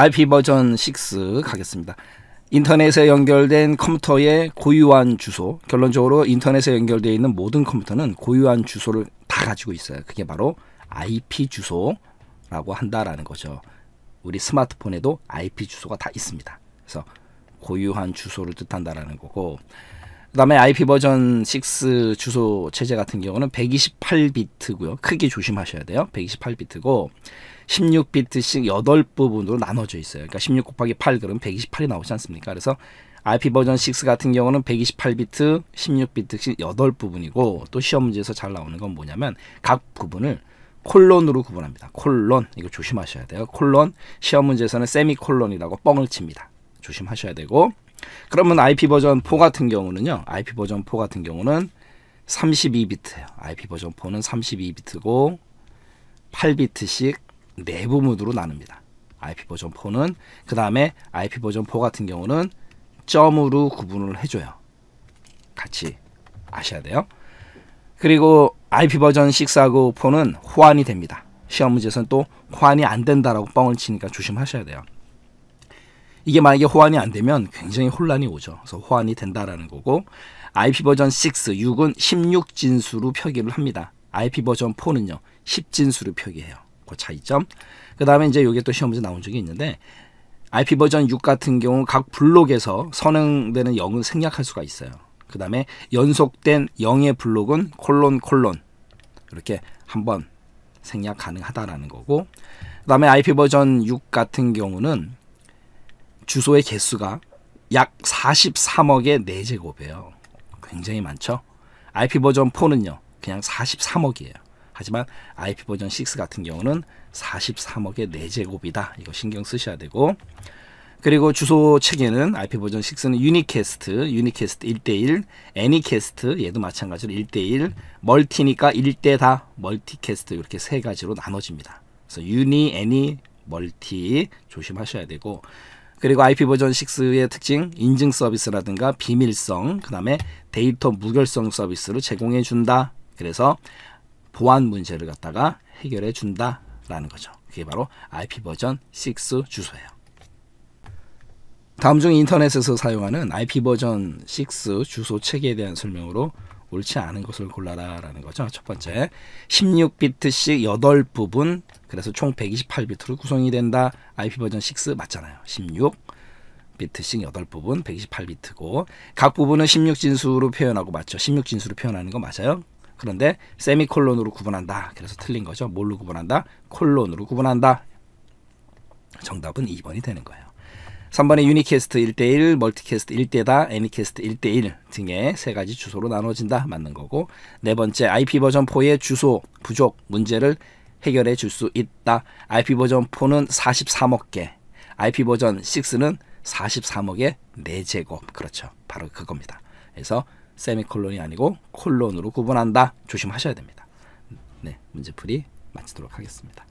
IP 버전 6 가겠습니다. 인터넷에 연결된 컴퓨터의 고유한 주소, 결론적으로 인터넷에 연결되어 있는 모든 컴퓨터는 고유한 주소를 다 가지고 있어요. 그게 바로 IP 주소라고 한다라는 거죠. 우리 스마트폰에도 IP 주소가 다 있습니다. 그래서 고유한 주소를 뜻한다라는 거고 그다음에 IP 버전 6 주소 체제 같은 경우는 128비트고요. 크기 조심하셔야 돼요. 128비트고 16비트씩 8부분으로 나눠져 있어요. 그러니까 16 곱하기 8 그럼 128이 나오지 않습니까? 그래서 IP 버전 6 같은 경우는 128비트, 16비트씩 8부분이고 또 시험 문제에서 잘 나오는 건 뭐냐면 각 부분을 콜론으로 구분합니다. 콜론 이거 조심하셔야 돼요. 콜론 시험 문제에서는 세미콜론이라고 뻥을 칩니다. 조심하셔야 되고 그러면 IP 버전 4 같은 경우는요. IP 버전 4 같은 경우는 32비트예요. IP 버전 4는 32비트고 8비트씩 내부 모드로 나눕니다. IP 버전 4는 그 다음에 IP 버전 4 같은 경우는 점으로 구분을 해줘요. 같이 아셔야 돼요. 그리고 IP 버전 6하고 4는 호환이 됩니다. 시험 문제에서는 또 호환이 안 된다라고 뻥을 치니까 조심하셔야 돼요. 이게 만약에 호환이 안 되면 굉장히 혼란이 오죠. 그래서 호환이 된다라는 거고 IP 버전 6, 6은 16 진수로 표기를 합니다. IP 버전 4는요. 10 진수로 표기해요. 그 차이점. 그 다음에 이제 이게 또 시험 문제 나온 적이 있는데 IP 버전 6 같은 경우 각 블록에서 선행되는 0은 생략할 수가 있어요. 그 다음에 연속된 0의 블록은 콜론 콜론 이렇게 한번 생략 가능하다라는 거고 그 다음에 IP 버전 6 같은 경우는 주소의 개수가 약 43억의 4제곱이에요. 굉장히 많죠? IP 버전 4는요. 그냥 43억이에요. 하지만 IP 버전 6 같은 경우는 43억의 4제곱이다. 이거 신경 쓰셔야 되고 그리고 주소 체계는 IP 버전 6는 유니캐스트, 유니캐스트 1대1, 애니캐스트 얘도 마찬가지로 1대1, 멀티니까 1대다, 멀티캐스트 이렇게 세 가지로 나눠집니다. 그래서 유니, 애니, 멀티 조심하셔야 되고 그리고 IP 버전 6의 특징 인증 서비스라든가 비밀성, 그다음에 데이터 무결성 서비스를 제공해 준다. 그래서 보안 문제를 갖다가 해결해 준다라는 거죠. 그게 바로 IP 버전 6 주소예요. 다음 중 인터넷에서 사용하는 IP 버전 6 주소 체계에 대한 설명으로 옳지 않은 것을 골라라라는 거죠. 첫 번째, 16비트씩 8부분, 그래서 총 128비트로 구성이 된다. IP 버전 6 맞잖아요. 16 비트씩 8부분, 128비트고 각 부분은 16진수로 표현하고 맞죠. 16진수로 표현하는 거 맞아요. 그런데 세미콜론으로 구분한다. 그래서 틀린 거죠. 뭘로 구분한다? 콜론으로 구분한다. 정답은 2번이 되는 거예요. 3번에 유니캐스트 1대1, 멀티캐스트 1대다, 애니캐스트 1대1 등의 세 가지 주소로 나눠진다. 맞는 거고. 네 번째, IP 버전 4의 주소 부족 문제를 해결해 줄 수 있다. IP 버전 4는 43억 개, IP 버전 6는 43억의 4제곱. 그렇죠. 바로 그겁니다. 그래서 세미콜론이 아니고 콜론으로 구분한다. 조심하셔야 됩니다. 네, 문제풀이 마치도록 하겠습니다.